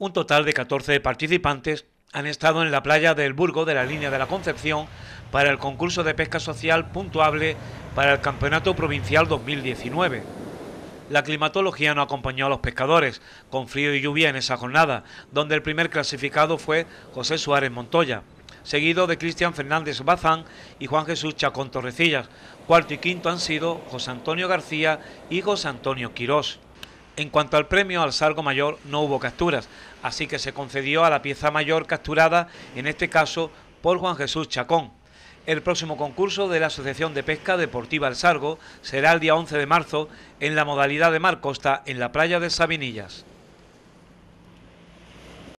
Un total de 14 participantes han estado en la playa del Burgo de la línea de la Concepción para el concurso de pesca social puntuable para el Campeonato Provincial 2019. La climatología no acompañó a los pescadores, con frío y lluvia en esa jornada, donde el primer clasificado fue José Suárez Montoya, seguido de Cristian Fernández Bazán y Juan Jesús Chacón Torrecillas. Cuarto y quinto han sido José Antonio García y José Antonio Quirós. En cuanto al premio al Sargo Mayor, no hubo capturas, así que se concedió a la pieza mayor capturada, en este caso por Juan Jesús Chacón. El próximo concurso de la Asociación de Pesca Deportiva El Sargo será el día 11 de marzo en la modalidad de mar costa en la playa de Sabinillas.